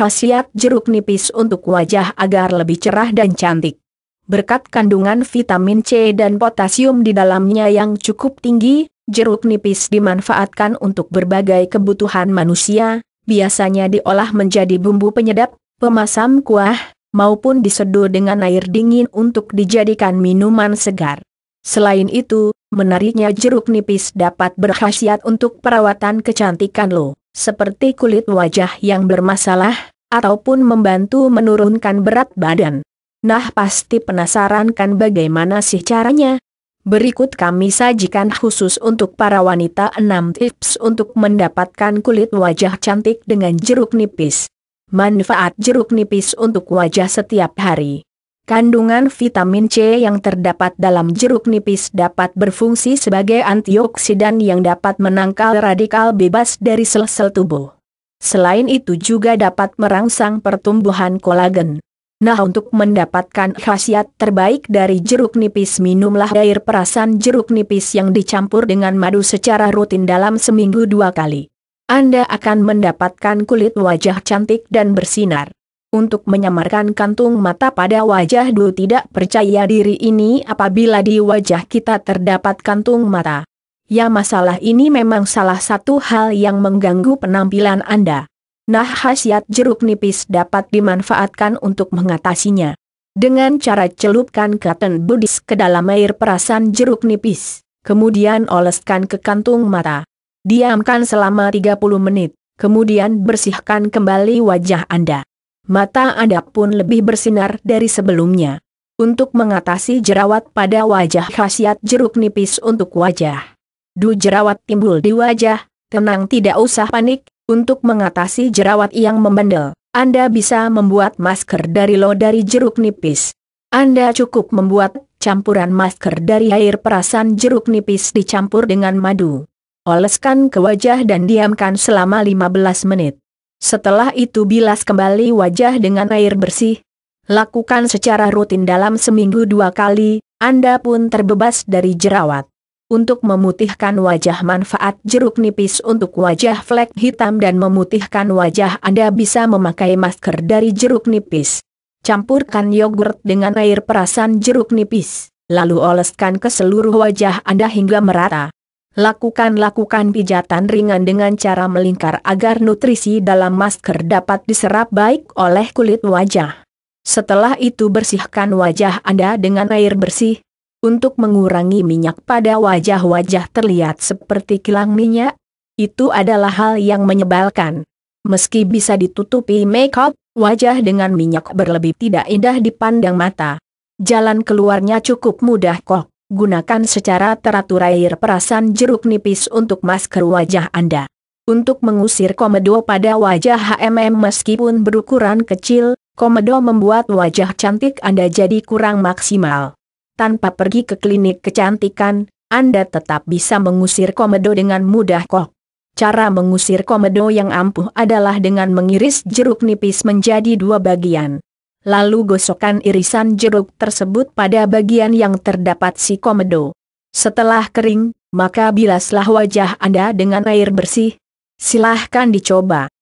khasiat jeruk nipis untuk wajah agar lebih cerah dan cantik. Berkat kandungan vitamin C dan potasium di dalamnya yang cukup tinggi, jeruk nipis dimanfaatkan untuk berbagai kebutuhan manusia, biasanya diolah menjadi bumbu penyedap, pemasam kuah, maupun diseduh dengan air dingin untuk dijadikan minuman segar. Selain itu, menariknya jeruk nipis dapat berkhasiat untuk perawatan kecantikan lo, seperti kulit wajah yang bermasalah, ataupun membantu menurunkan berat badan. Nah pasti penasaran kan bagaimana sih caranya? Berikut kami sajikan khusus untuk para wanita 6 tips untuk mendapatkan kulit wajah cantik dengan jeruk nipis. Manfaat jeruk nipis untuk wajah setiap hari. Kandungan vitamin C yang terdapat dalam jeruk nipis dapat berfungsi sebagai antioksidan yang dapat menangkal radikal bebas dari sel-sel tubuh. Selain itu juga dapat merangsang pertumbuhan kolagen. Nah untuk mendapatkan khasiat terbaik dari jeruk nipis minumlah air perasan jeruk nipis yang dicampur dengan madu secara rutin dalam seminggu dua kali. Anda akan mendapatkan kulit wajah cantik dan bersinar. Untuk menyamarkan kantung mata pada wajah dulu tidak percaya diri ini apabila di wajah kita terdapat kantung mata ya masalah ini memang salah satu hal yang mengganggu penampilan Anda. Nah khasiat jeruk nipis dapat dimanfaatkan untuk mengatasinya. Dengan cara celupkan katen buddhis ke dalam air perasan jeruk nipis, kemudian oleskan ke kantung mata. Diamkan selama 30 menit, kemudian bersihkan kembali wajah Anda. Mata Anda pun lebih bersinar dari sebelumnya. Untuk mengatasi jerawat pada wajah khasiat jeruk nipis untuk wajah. Du jerawat timbul di wajah, tenang tidak usah panik, untuk mengatasi jerawat yang membandel, Anda bisa membuat masker dari lo dari jeruk nipis. Anda cukup membuat campuran masker dari air perasan jeruk nipis dicampur dengan madu. Oleskan ke wajah dan diamkan selama 15 menit. Setelah itu bilas kembali wajah dengan air bersih. Lakukan secara rutin dalam seminggu dua kali, Anda pun terbebas dari jerawat untuk memutihkan wajah manfaat jeruk nipis untuk wajah flek hitam dan memutihkan wajah Anda bisa memakai masker dari jeruk nipis. Campurkan yogurt dengan air perasan jeruk nipis, lalu oleskan ke seluruh wajah Anda hingga merata. Lakukan-lakukan pijatan ringan dengan cara melingkar agar nutrisi dalam masker dapat diserap baik oleh kulit wajah. Setelah itu bersihkan wajah Anda dengan air bersih, untuk mengurangi minyak pada wajah-wajah terlihat seperti kilang minyak. Itu adalah hal yang menyebalkan. Meski bisa ditutupi make-up, wajah dengan minyak berlebih tidak indah dipandang mata. Jalan keluarnya cukup mudah kok. Gunakan secara teratur air perasan jeruk nipis untuk masker wajah Anda. Untuk mengusir komedo pada wajah HMM meskipun berukuran kecil, komedo membuat wajah cantik Anda jadi kurang maksimal tanpa pergi ke klinik kecantikan, Anda tetap bisa mengusir komedo dengan mudah kok. Cara mengusir komedo yang ampuh adalah dengan mengiris jeruk nipis menjadi dua bagian. Lalu gosokkan irisan jeruk tersebut pada bagian yang terdapat si komedo. Setelah kering, maka bilaslah wajah Anda dengan air bersih. Silahkan dicoba.